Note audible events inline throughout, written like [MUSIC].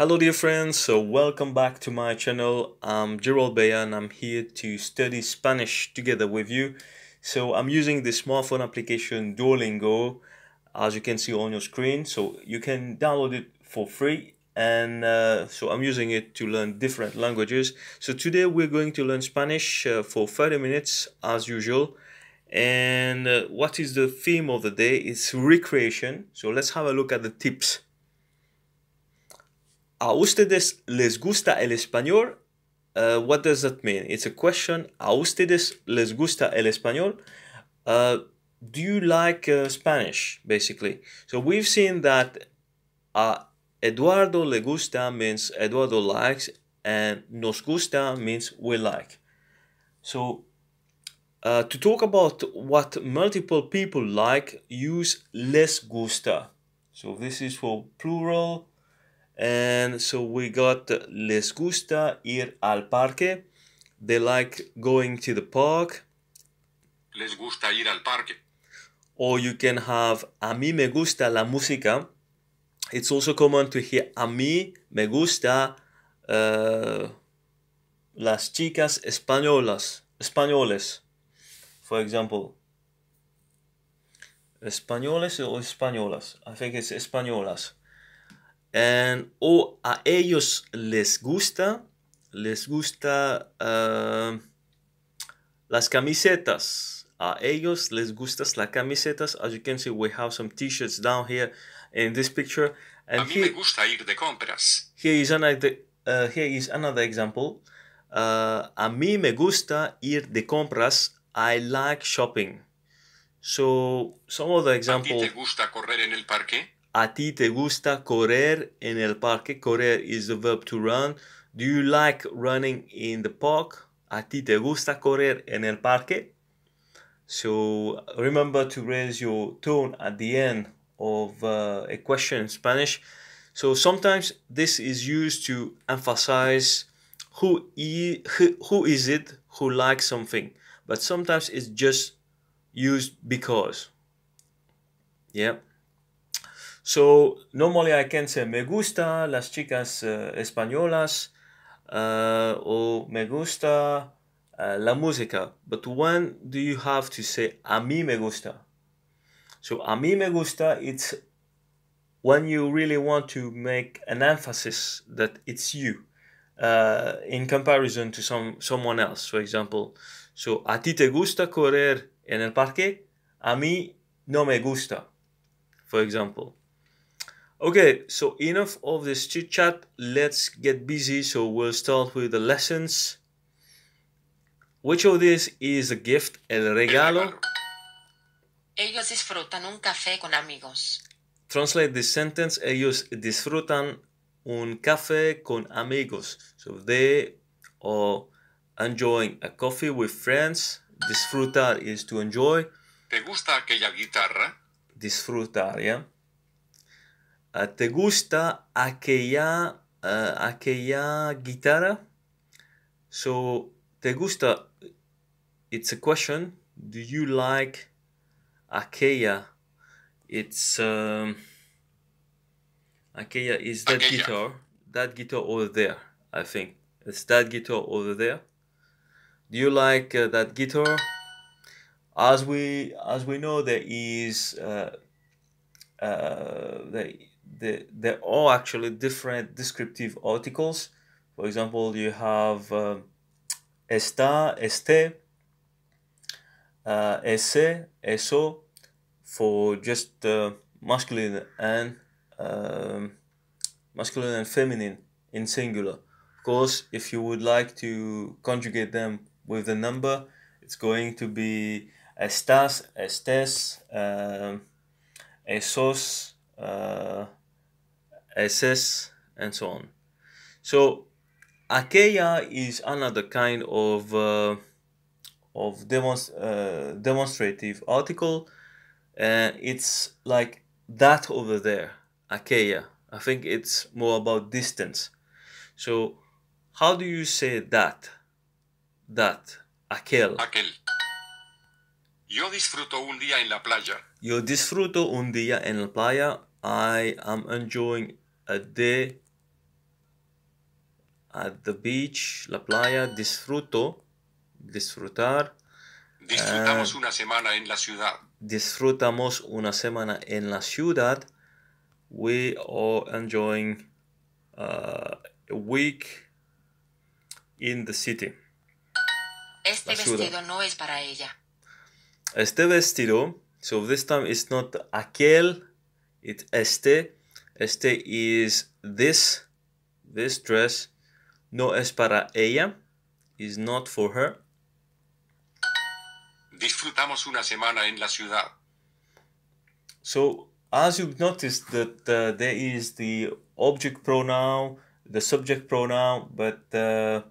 Hello dear friends, so welcome back to my channel. I'm Gerald Bea and I'm here to study Spanish together with you. So I'm using the smartphone application Duolingo as you can see on your screen. So you can download it for free and uh, so I'm using it to learn different languages. So today we're going to learn Spanish uh, for 30 minutes as usual. And uh, what is the theme of the day? It's recreation. So let's have a look at the tips. ¿A ustedes les gusta el español? Uh, what does that mean? It's a question. ¿A ustedes les gusta el español? Uh, do you like uh, Spanish, basically? So we've seen that uh, Eduardo le gusta means Eduardo likes, and nos gusta means we like. So uh, to talk about what multiple people like, use les gusta. So this is for plural and so we got les gusta ir al parque they like going to the park les gusta ir al parque or you can have a mí me gusta la música it's also common to hear a mí me gusta uh, las chicas españolas españoles for example españoles or españolas i think it's españolas and o a ellos les gusta, les gusta uh, las camisetas. A ellos les gustas las camisetas. As you can see, we have some t-shirts down here in this picture. And a mí here, me gusta ir de compras. Here is another, uh, eh, here is another example. Uh, a mí me gusta ir de compras. I like shopping. So some other example. ¿A ti te gusta correr en el parque? A ti te gusta correr en el parque? Correr is the verb to run. Do you like running in the park? A ti te gusta correr en el parque? So remember to raise your tone at the end of uh, a question in Spanish. So sometimes this is used to emphasize who, who is it who likes something, but sometimes it's just used because. Yeah. So normally I can say me gusta las chicas uh, españolas uh, eh, or me gusta uh, la música. But when do you have to say a mí me gusta? So a mí me gusta it's when you really want to make an emphasis that it's you uh, in comparison to some someone else. For example, so a ti te gusta correr en el parque? A mí no me gusta. For example, Okay, so enough of this chit chat. Let's get busy. So we'll start with the lessons. Which of these is a gift? El regalo. Ellos disfrutan un café con amigos. Translate this sentence. Ellos disfrutan un café con amigos. So they are enjoying a coffee with friends. Disfrutar is to enjoy. ¿Te gusta aquella guitarra? Disfrutar, yeah. Eh, ¿Te gusta aquella, uh, aquella guitarra? So, ¿te gusta? It's a question. Do you like aquella? It's um, aquella is that aquella. guitar, that guitar over there. I think it's that guitar over there. Do you like uh, that guitar? As we as we know, there is uh, uh, there the, they're all actually different descriptive articles. For example, you have uh, esta, este, uh, ese, eso for just uh, masculine and um, masculine and feminine in singular. Of course, if you would like to conjugate them with the number, it's going to be estas, estes, uh, esos, uh, SS, and so on. So Achaia is another kind of uh, of demonst uh, demonstrative article. Uh, it's like that over there, Achaia. I think it's more about distance. So how do you say that? That. Aquel. Aquel. Yo disfruto un día en la playa. Yo disfruto un día en la playa. I am enjoying a day at the beach, la playa, disfruto, disfrutar. Disfrutamos eh, una semana en la ciudad. Disfrutamos una semana en la ciudad. We are enjoying uh, a week in the city. Este vestido no es para ella. Este vestido, so this time it's not aquel, it's este. Este is this, this dress no es para ella, is not for her. Disfrutamos una semana en la ciudad. So, as you've noticed that uh, there is the object pronoun, the subject pronoun, but uh,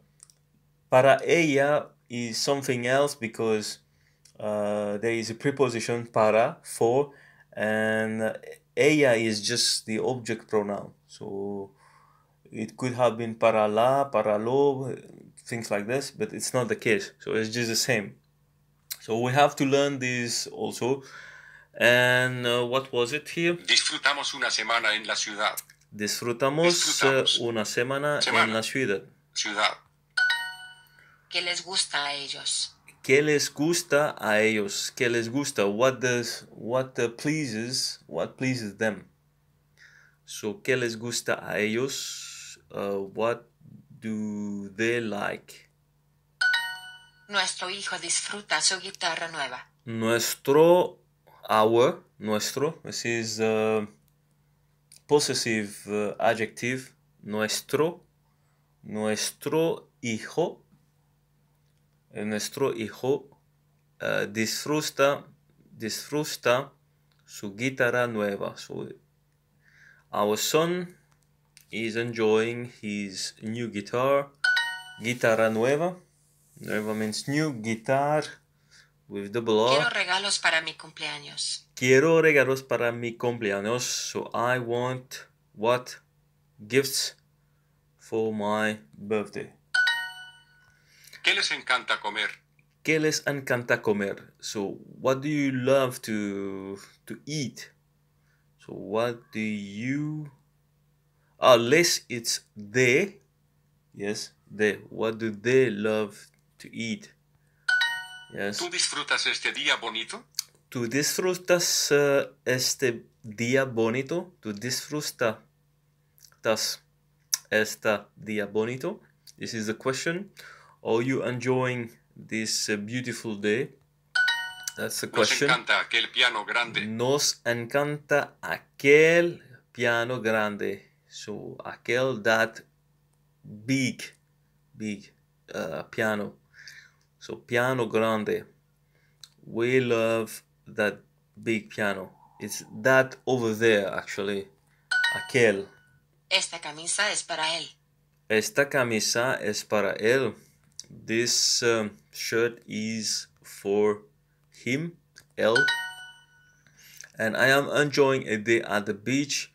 para ella is something else because uh, there is a preposition para, for, and ella is just the object pronoun. So it could have been para la, para lo, things like this, but it's not the case. So it's just the same. So we have to learn this also. And uh, what was it here? Disfrutamos una semana en la ciudad. Disfrutamos, uh, Disfrutamos. una semana, semana, en la ciudad. Ciudad. ¿Qué les gusta a ellos? ¿Qué les gusta a ellos? ¿Qué les gusta? What does what pleases what pleases them? So ¿qué les gusta a ellos? Uh, what do they like? Nuestro hijo disfruta su guitarra nueva. Nuestro our nuestro this is uh, possessive uh, adjective nuestro nuestro hijo eh, nuestro hijo eh, disfruta, disfruta su guitarra nueva. So our son is enjoying his new guitar. Guitarra nueva. Nueva means new guitar with double R. Quiero regalos para mi cumpleaños. Quiero regalos para mi cumpleaños. So I want what gifts for my birthday. ¿Qué les encanta comer? ¿Qué les encanta comer? So, what do you love to, to eat? So, what do you... Ah, uh, les, it's they. Yes, they. What do they love to eat? Yes. ¿Tú disfrutas este día bonito? ¿Tú disfrutas uh, este día bonito? ¿Tú disfrutas esta día bonito? This is the question. Are you enjoying this uh, beautiful day? That's the question. Nos encanta aquel piano grande. Nos encanta aquel piano grande. So aquel that big, big uh, piano. So piano grande. We love that big piano. It's that over there actually. Aquel. Esta camisa es para él. Esta camisa es para él. This um, shirt is for him, L. And I am enjoying a day at the beach.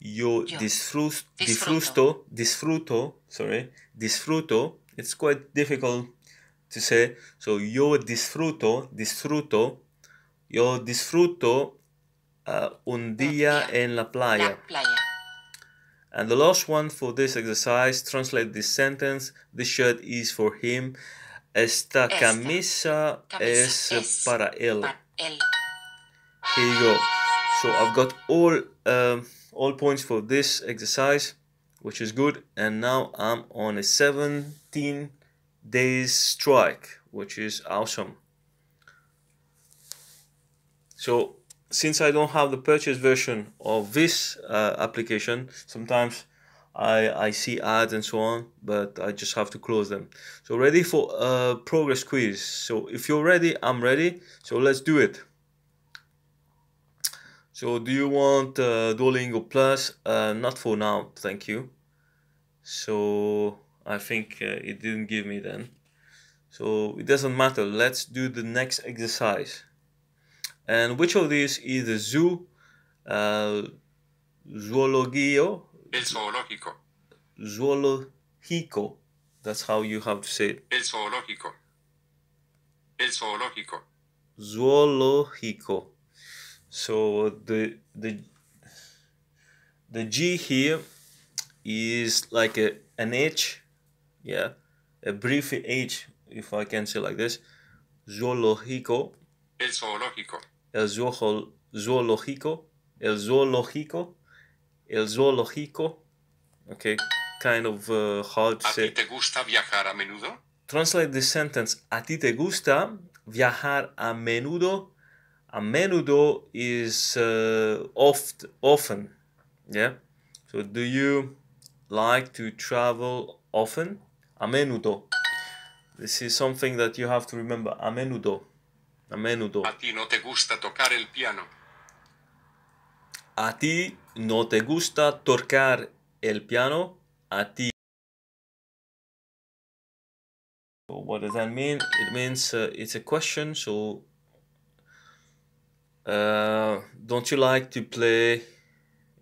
Yo, Yo. disfruto, disfruto, sorry, disfruto. It's quite difficult to say. So yo disfruto, disfruto. Yo disfruto uh, un día en la playa. La playa. And the last one for this exercise, translate this sentence. This shirt is for him. Esta, Esta camisa, camisa es, es para él. Para él. Here you go. So I've got all um, all points for this exercise, which is good. And now I'm on a 17 days strike, which is awesome. So since I don't have the purchase version of this uh, application, sometimes I, I see ads and so on, but I just have to close them. So ready for a progress quiz. So if you're ready, I'm ready. So let's do it. So do you want uh, Duolingo Plus? Uh, not for now, thank you. So I think uh, it didn't give me then. So it doesn't matter. Let's do the next exercise. And which of these is the zoo, uh, zoologio? El zoológico. Zoológico. That's how you have to say it. El zoológico. El zoológico. Zoológico. So the the the G here is like a an H, yeah, a brief H if I can say like this. Zoológico. El zoológico el zoológico, el zoológico, el zoológico. Okay, kind of uh, hard to ¿A say. ¿A ti te gusta viajar a menudo? Translate this sentence. ¿A ti te gusta viajar a menudo? A menudo is uh, oft, often. Yeah. So do you like to travel often? A menudo. This is something that you have to remember. A menudo. a ti no te gusta tocar el piano. A ti no te gusta tocar el piano. A ti. So what does that mean? It means uh, it's a question. So, uh, don't you like to play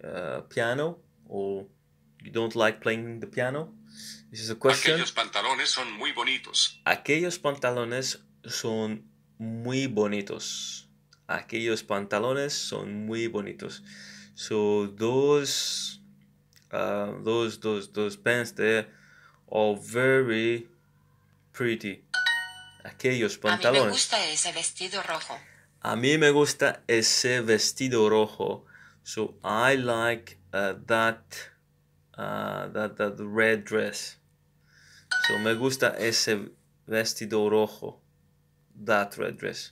uh, piano? Or you don't like playing the piano? This is a question. Aquellos pantalones son muy bonitos. Aquellos pantalones son muy bonitos. Aquellos pantalones son muy bonitos. So, those ah, dos, dos, pants are very pretty. Aquellos pantalones. A mí me gusta ese vestido rojo. A mí me gusta ese vestido rojo. So I like uh, uh, that, that red dress. So me gusta ese vestido rojo. that red dress.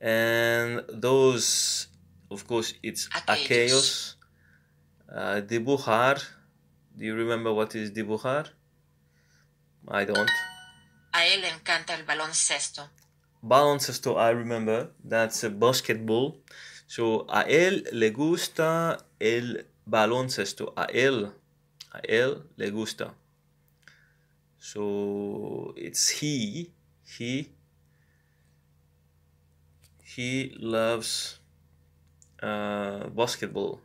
And those, of course, it's Achaeus. Uh, the Do you remember what is the I don't. A él encanta el baloncesto. Baloncesto, I remember. That's a basketball. So, a él le gusta el baloncesto. A él. A él le gusta. So, it's he. He he loves uh, basketball.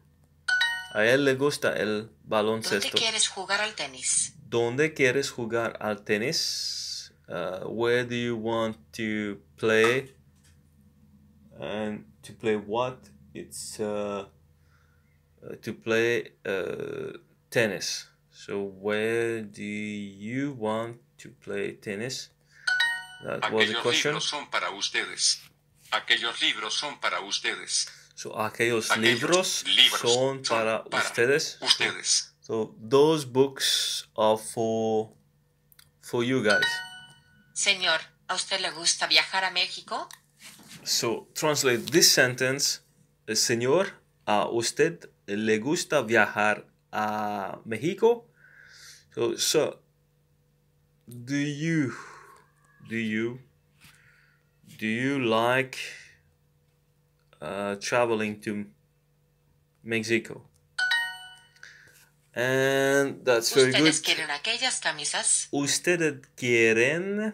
A él le gusta el baloncesto. ¿Dónde quieres jugar al tenis? ¿Dónde quieres jugar al tenis? Uh, where do you want to play? And to play what? It's uh, uh to play uh, tennis. So where do you want to play tennis? That was the question. Son para ustedes. Aquellos libros son para ustedes. So, aquellos, libros, son, para, ustedes. So, those books are for, for you guys. Señor, ¿a usted le gusta viajar a México? So, translate this sentence. Eh, señor, ¿a usted le gusta viajar a México? So, so do you, do you do you like uh, traveling to Mexico? And that's very good. Ustedes quieren.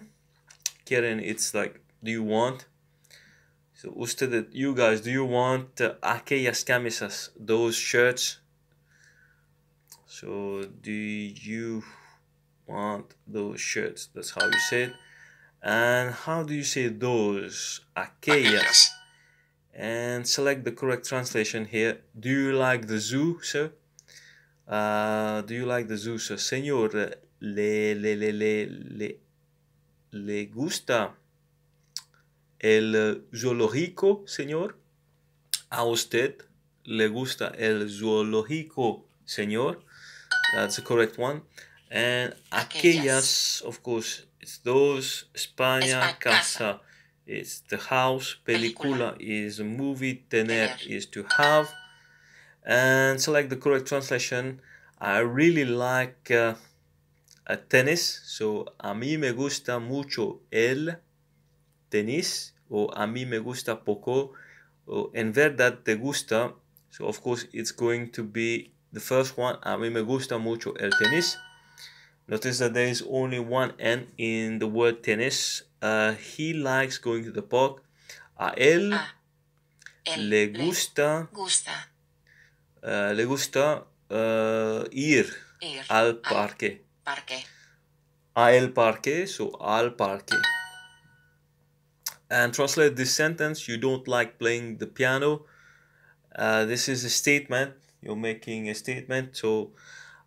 Quieren, it's like, do you want? So, ustedes, you guys, do you want uh, aquellas camisas, those shirts? So, do you want those shirts? That's how you say it and how do you say those aquellas and select the correct translation here do you like the zoo sir uh, do you like the zoo sir señor le le le le le le gusta el zoológico señor a usted le gusta el zoológico señor that's the correct one and aquellas of course it's those España Casa. It's the house. Película is a movie. Tener is to have. And select the correct translation. I really like uh, tennis. So, a mí me gusta mucho el tenis. Or a mí me gusta poco. Or, en verdad te gusta. So, of course, it's going to be the first one. A mí me gusta mucho el tenis. Notice that there is only one N in the word tennis. Uh, he likes going to the park. A él, a ah, él le gusta, le gusta. Uh, le gusta uh, ir, ir, al parque. Al parque. A el parque, so al parque. And translate this sentence, you don't like playing the piano. Uh, this is a statement, you're making a statement, so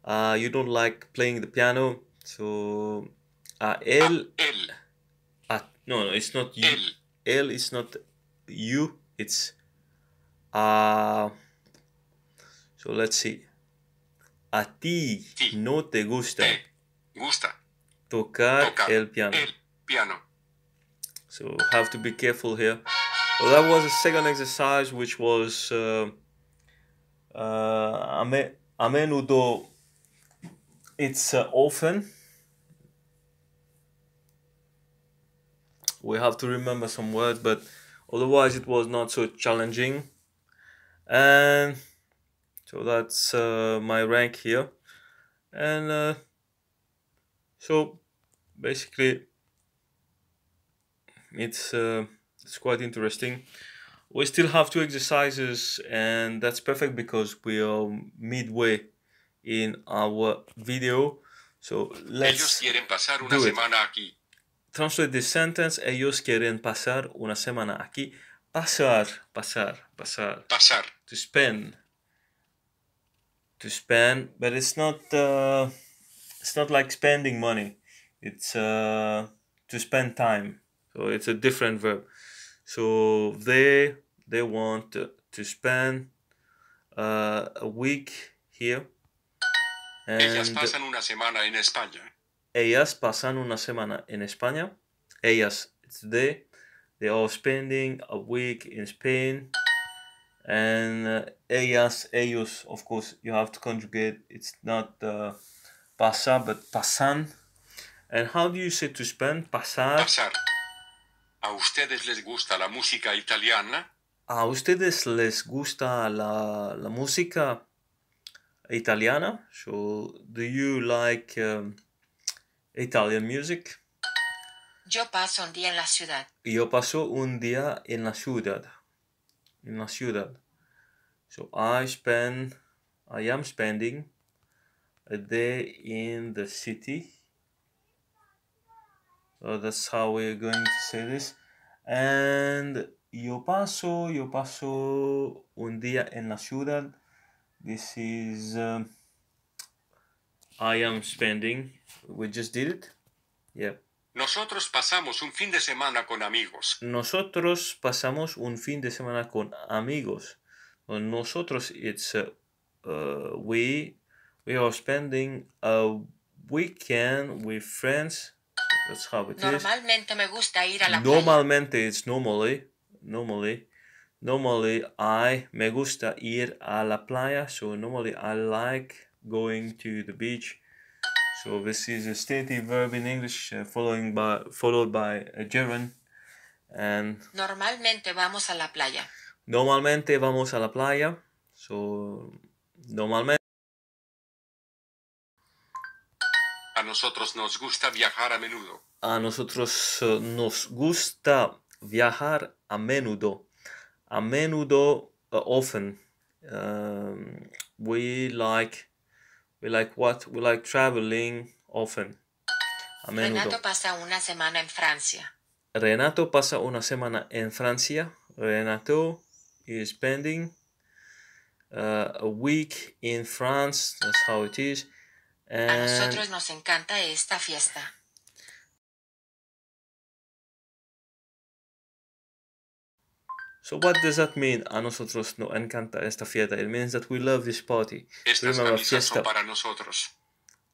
uh, you don't like playing the piano, so uh, L. Uh, no, no, it's not you. L is not you. It's uh. So let's see. A ti no te gusta. gusta. Tocar, el piano. El piano. So have to be careful here. Well, that was the second exercise, which was uh, uh, a, me, menudo it's uh, often we have to remember some words but otherwise it was not so challenging and so that's uh, my rank here and uh, so basically it's uh, it's quite interesting we still have two exercises and that's perfect because we are midway in our video. So let's Ellos quieren pasar una do it. aquí. Translate this sentence. Ellos quieren pasar una semana aquí. Pasar, pasar, pasar. Pasar. To spend. To spend, but it's not. Uh, it's not like spending money. It's uh, to spend time. So it's a different verb. So they they want to spend uh, a week here Ellas eh, pasan una semana en España. Ellas pasan una semana en España. Ellas today they are spending a week in Spain. And uh, ellas, ellos, of course, you have to conjugate. It's not uh, pasa, but pasan. And how do you say to spend? Pasar. Pasar. ¿A ustedes les gusta la música italiana? ¿A ustedes les gusta la, la música italiana. So, do you like um, Italian music? Yo paso un día en la ciudad. Yo paso un día en la ciudad. In la ciudad. So I spend, I am spending a day in the city. So that's how we're going to say this. And yo paso, yo paso un día en la ciudad. This is um, I am spending. We just did it. Yep. Nosotros pasamos un fin de semana con amigos. Nosotros pasamos un fin de semana con amigos. Nosotros it's uh, uh, we we are spending a weekend with friends. That's how it Normalmente is. me gusta ir a la Normalmente playa. it's normally normally Normally I me gusta ir a la playa, so normally I like going to the beach. So this is a stative verb in English uh, following by, followed by a German. And normalmente vamos a la playa. Normalmente vamos a la playa. So normalmente A nosotros nos gusta viajar a menudo. A nosotros uh, nos gusta viajar a menudo. a menudo uh, often um, we like we like what we like traveling often a menudo. Renato pasa una semana en Francia Renato pasa una semana en Francia Renato is spending uh, a week in France that's how it is and a nosotros nos encanta esta fiesta So what does that mean? A nosotros no encanta esta fiesta. It means that we love this party. Estas Remember, camisas fiesta. son para nosotros.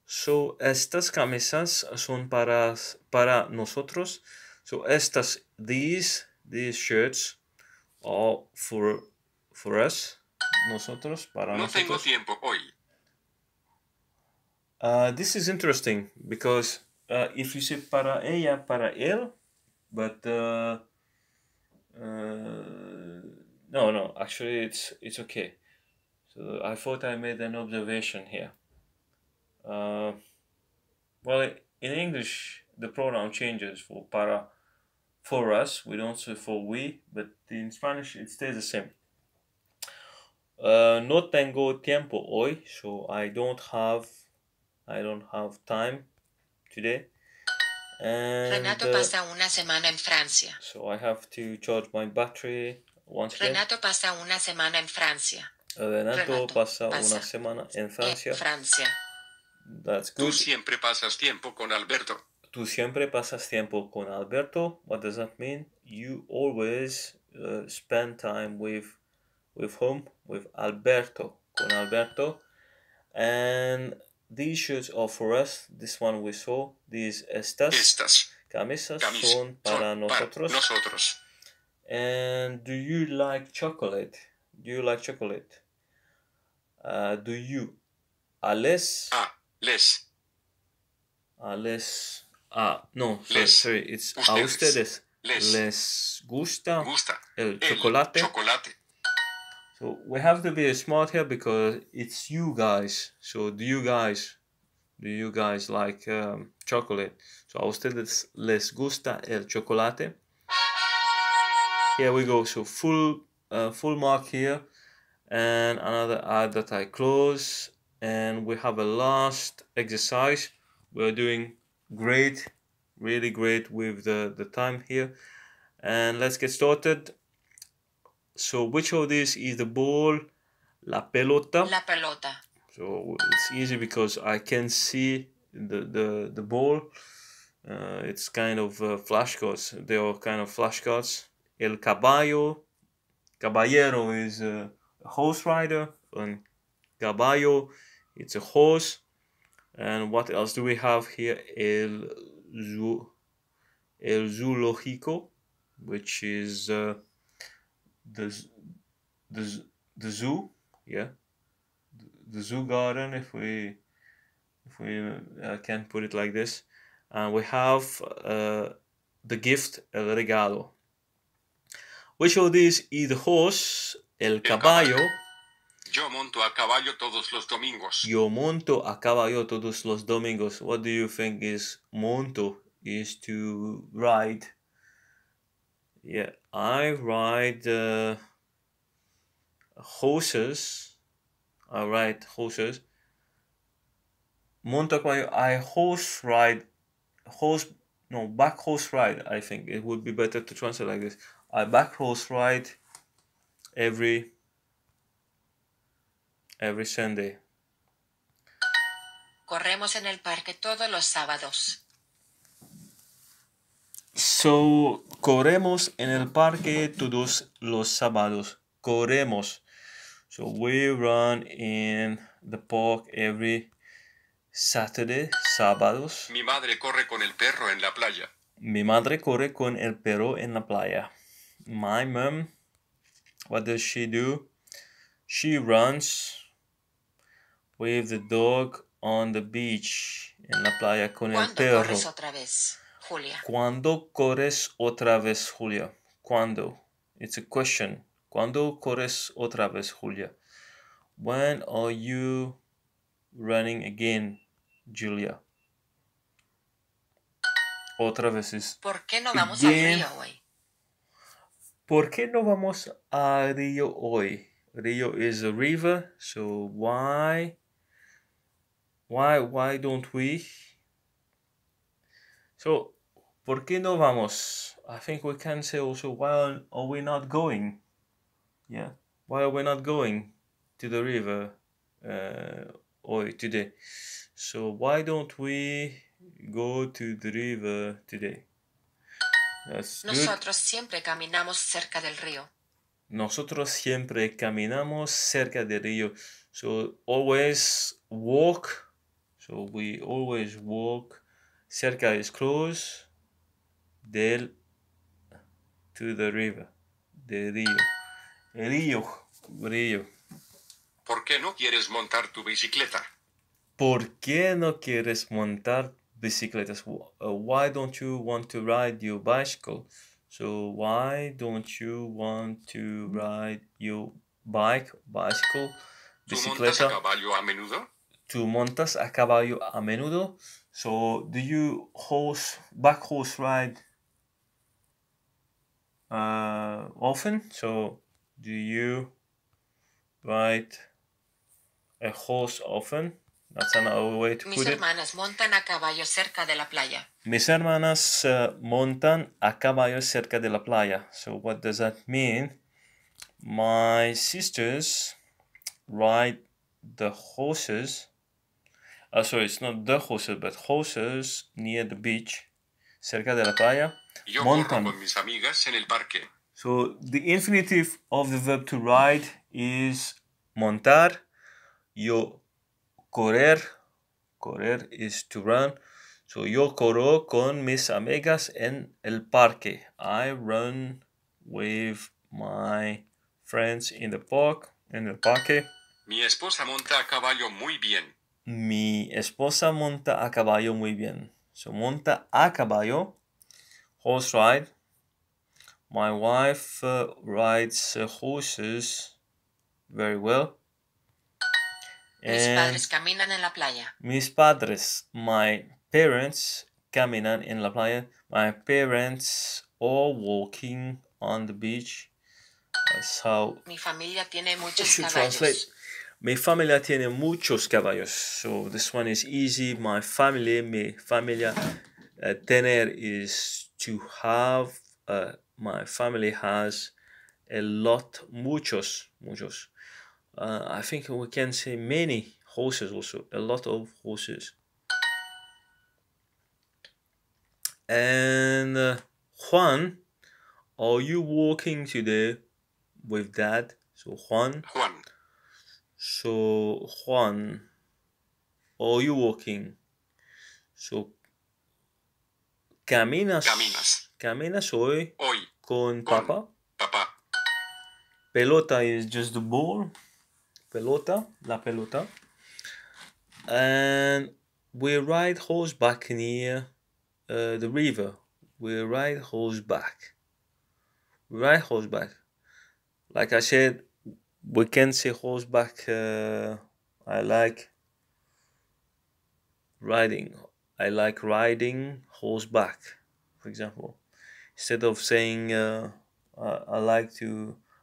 So estas camisas son para, para nosotros. So estas, these, these shirts are for, for us. Nosotros, para no nosotros. tengo tiempo hoy. Uh, this is interesting because uh, if you say para ella, para él, but uh, uh, no, no. Actually, it's it's okay. So I thought I made an observation here. Uh, well, in English, the pronoun changes for para, for us. We don't say for we, but in Spanish it stays the same. Uh, no tengo tiempo hoy, so I don't have, I don't have time today. Uh, pasa una semana en Francia. So I have to charge my battery once again. Renato pasa una semana en Francia. Renato, Renato pasa, pasa, una semana en Francia. En Francia. That's good. Tú siempre pasas tiempo con Alberto. Tú siempre pasas tiempo con Alberto. What does that mean? You always uh, spend time with with whom? With Alberto. Con Alberto. And these shoes are for us, this one we saw, these estas, estas camisas, camis, son para son nosotros. Para nosotros. And do you like chocolate? Do you like chocolate? Uh, do you? A ah, les? A les. A les. Ah, no, sorry, les, sorry, it's ustedes. a ustedes. Les, les gusta, gusta el, el chocolate. So we have to be smart here because it's you guys. So do you guys, do you guys like um, chocolate? So I will still les gusta el chocolate. Here we go. So full, uh, full mark here, and another ad that I close. And we have a last exercise. We're doing great, really great with the the time here. And let's get started. So which of these is the ball? La pelota. La pelota. So it's easy because I can see the the, the ball. Uh, it's kind of uh, flashcards. They are kind of flashcards. El caballo. Caballero is a horse rider. And caballo, it's a horse. And what else do we have here? El, zoo, el zoológico, which is... Uh, the the the zoo, yeah, the, the zoo garden. If we if we uh, can put it like this, and uh, we have uh, the gift el regalo, which of these is the horse, el caballo? Yo monto a caballo todos los domingos. Yo monto a caballo todos los domingos. What do you think is monto? Is to ride. Yeah, I ride uh, horses. I ride horses. Montaguayo, I horse ride, horse, no, back horse ride, I think. It would be better to translate like this. I back horse ride every, every Sunday. Corremos en el parque todos los sábados. So, corremos en el parque todos los sábados. Corremos. So, we run in the park every Saturday, sábados. Mi madre corre con el perro en la playa. Mi madre corre con el perro en la playa. My mom, what does she do? She runs with the dog on the beach en la playa con el perro. Corres otra vez? Julia? ¿Cuándo corres otra vez, Julia? ¿Cuándo? It's a question. ¿Cuándo corres otra vez, Julia? When are you running again, Julia? Otra vez es. ¿Por qué no vamos again. al río hoy? ¿Por qué no vamos al río hoy? Rio is a river, so why why why don't we? So ¿Por qué no vamos? I think we can say also why are we not going? Yeah, why are we not going to the river uh, or today? So why don't we go to the river today? That's Nosotros good. siempre caminamos cerca del río. Nosotros siempre caminamos cerca del río. So always walk. So we always walk. Cerca is close del to the river. De río. Río. Río. ¿Por qué no quieres montar tu bicicleta? ¿Por qué no quieres montar bicicletas? Uh, why don't you want to ride your bicycle? So why don't you want to ride your bike, bicycle, bicicleta? ¿Tú montas a caballo a menudo? ¿Tú montas a caballo a menudo? So do you horse, back horse ride uh, often. So, do you ride a horse often? That's another way to put it. Mis hermanas montan a caballo cerca de la playa. Mis hermanas uh, montan a caballo cerca de la playa. So, what does that mean? My sisters ride the horses. Uh, sorry, it's not the horses, but horses near the beach, cerca de la playa. Yo corro con mis amigas en el parque. So the infinitive of the verb to ride is montar. Yo correr. Correr is to run. So yo corro con mis amigas en el parque. I run with my friends in the park. En el parque. Mi esposa monta a caballo muy bien. Mi esposa monta a caballo muy bien. So monta a caballo horse ride. My wife uh, rides uh, horses very well. Mis padres caminan en la playa. Mis padres, my parents, caminan en la playa. My parents are walking on the beach. That's how. Mi familia tiene muchos caballos. Translate. Mi familia tiene muchos caballos. So this one is easy. My family, mi familia, uh, tener is to have, uh, my family has a lot, muchos, muchos. Uh, I think we can say many horses also, a lot of horses. And uh, Juan, are you walking today with dad? So Juan. Juan. So Juan, are you walking? So Caminas. Caminas. Caminas hoy. Hoy. Con, con papá. Papá. Pelota is just the ball. Pelota, la pelota. And we ride horseback near uh, the river. We ride horseback. We ride horseback. Like I said, we can see horseback. Uh, I like riding. I like riding horseback, for example. Instead of saying uh, uh, I like to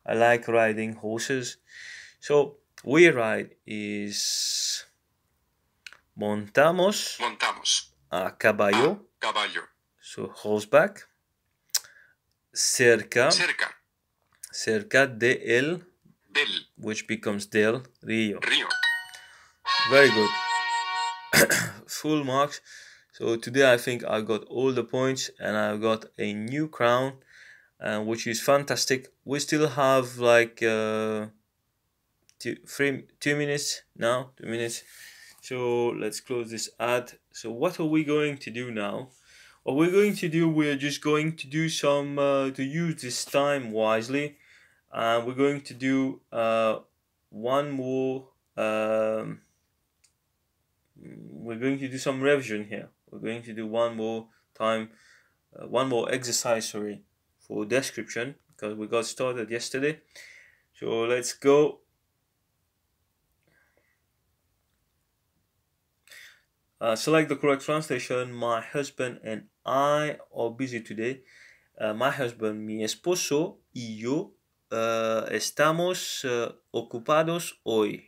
I like riding horses, so we ride is montamos, montamos a caballo, a caballo. So horseback. Cerca, cerca, cerca de el, del, which becomes del río. Río. Very good. [COUGHS] Full marks so today I think I got all the points and I've got a new crown uh, which is fantastic we still have like uh, two, three, two minutes now two minutes so let's close this ad so what are we going to do now what we're going to do we're just going to do some uh, to use this time wisely and uh, we're going to do uh, one more um, we're going to do some revision here we're going to do one more time uh, one more exercise sorry for description because we got started yesterday so let's go uh, select the correct translation my husband and I are busy today uh, my husband mi esposo y yo uh, estamos uh, ocupados hoy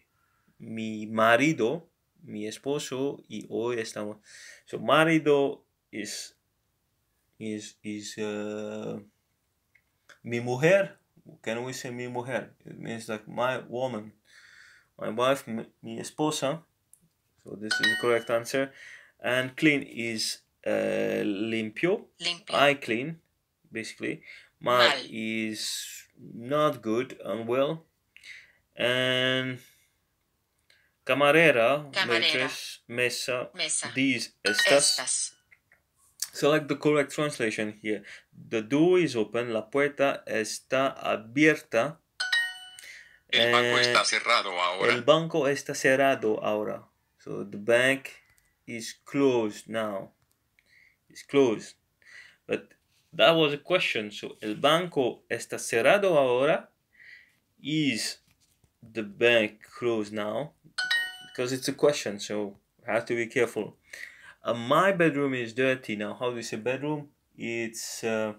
mi marido mi esposo y hoy estamos. Su so, marido es, es, es uh, mi mujer. Can we say mi mujer? It means like my woman, my wife, mi, mi esposa. So this is the correct answer. And clean is uh, limpio. limpio. I clean, basically. My Mal. is not good, unwell. And Camarera, camarera mesa, mesa, these, estas. estas. Select the correct translation here. The door is open, la puerta está abierta. El banco está cerrado ahora. El banco está cerrado ahora. So the bank is closed now. It's closed. But that was a question. So el banco está cerrado ahora. Is the bank closed now? because it's a question, so I have to be careful. Uh, my bedroom is dirty now. How do you say bedroom? It's uh,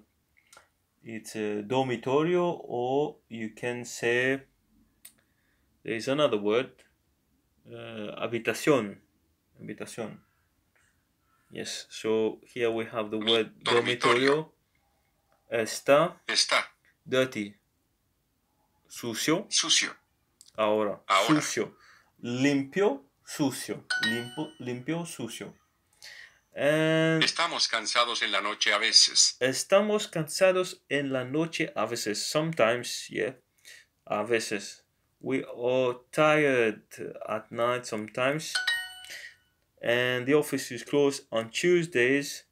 it's a dormitorio, or you can say there is another word, uh, habitación, habitación. Yes. So here we have the word [COUGHS] dormitorio. Está. Está. Dirty. Sucio. Sucio. Ahora. Ahora. Sucio limpio, sucio, limpo, limpio, sucio. And eh, estamos cansados en la noche a veces. Estamos cansados en la noche a veces. Sometimes, yeah, a veces. We are tired at night sometimes. And the office is closed on Tuesdays.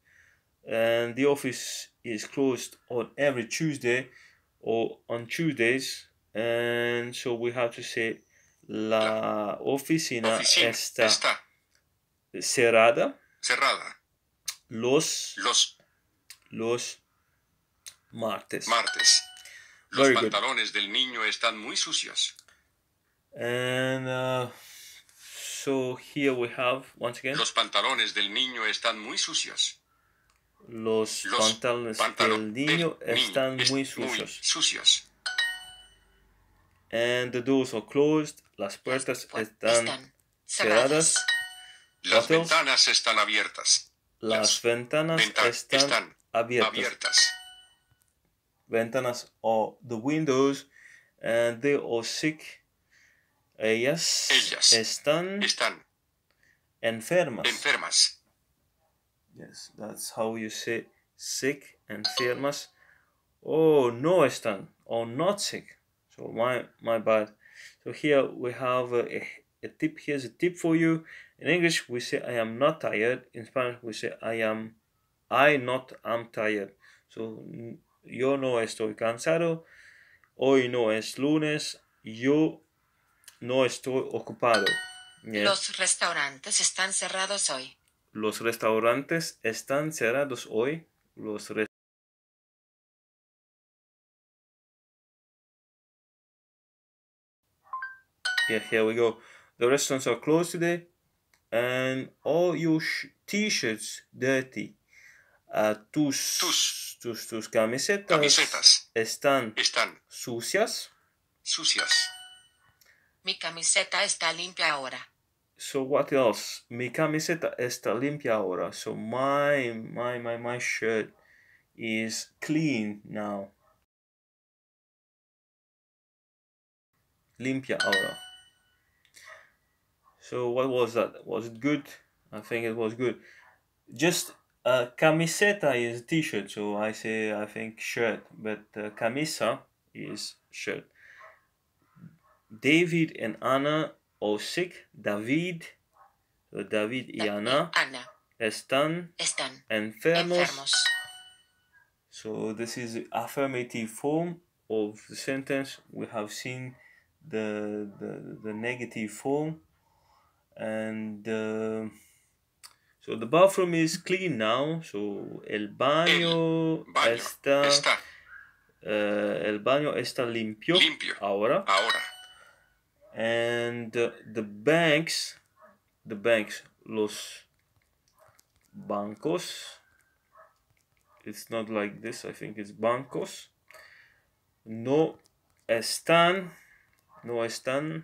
And the office is closed on every Tuesday or on Tuesdays. And so we have to say La oficina, está, cerrada. Cerrada. Los, los, los martes. Martes. Los pantalones del niño están muy sucios. And uh, so here we have once again. Los pantalones del niño están muy sucios. Los, pantalones, del niño, están muy sucios. Muy sucios. And the doors are closed. Las puertas están, cerradas. Las ventanas están abiertas. Las, ventanas están, abiertas. Ventanas o the windows and they are sick. Ellas, Ellas están, están enfermas. Enfermas. Yes, that's how you say sick, enfermas. O oh, no están, o not sick so my my bad so here we have a, a tip here's a tip for you in english we say i am not tired in spanish we say i am i not am tired so yo no estoy cansado hoy no es lunes yo no estoy ocupado los restaurantes están cerrados hoy los restaurantes están cerrados hoy los restaurantes yeah here we go the restaurants are closed today and all your t-shirts dirty uh, tus, tus, tus, tus camisetas, camisetas están, están sucias sucias mi camiseta está limpia ahora so what else mi camiseta está limpia ahora so my my my my shirt is clean now limpia ahora so what was that? Was it good? I think it was good. Just uh, camiseta is t-shirt, so I say I think shirt, but uh, camisa is shirt. David and Anna are sick. David, so David y Ana, Ana. Están, están enfermos. enfermos. So this is affirmative form of the sentence. We have seen the, the, the negative form and uh, so the bathroom is clean now so el baño, el baño está, está. Uh, el baño está limpio, limpio. ahora ahora and uh, the banks the banks los bancos it's not like this i think it's bancos no están no están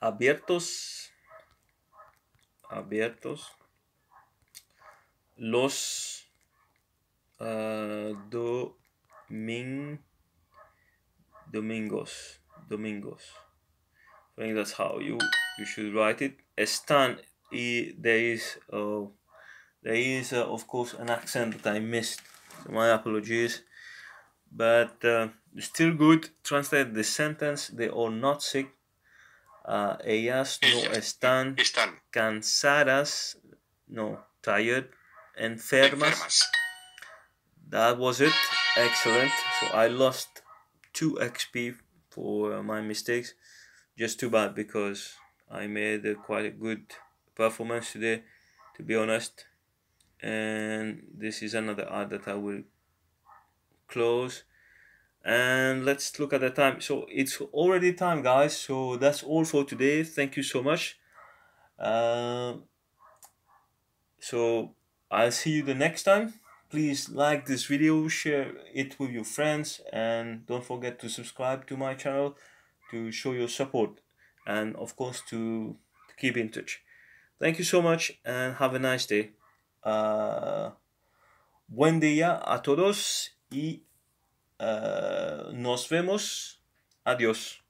abiertos, abiertos los uh, domingos, domingos. I think that's how you you should write it. Están y there is uh, there is uh, of course an accent that I missed. So my apologies, but uh, still good. Translate the sentence. They are not sick. Uh, ellas no están, están, cansadas, no, tired, enfermas. enfermas. That was it. Excellent. So I lost 2 XP for my mistakes. Just too bad because I made a quite a good performance today, to be honest. And this is another ad that I will close and let's look at the time so it's already time guys so that's all for today thank you so much um, so i'll see you the next time please like this video share it with your friends and don't forget to subscribe to my channel to show your support and of course to, to keep in touch thank you so much and have a nice day uh, buen día a todos y Ah, nos vemos. Adiós.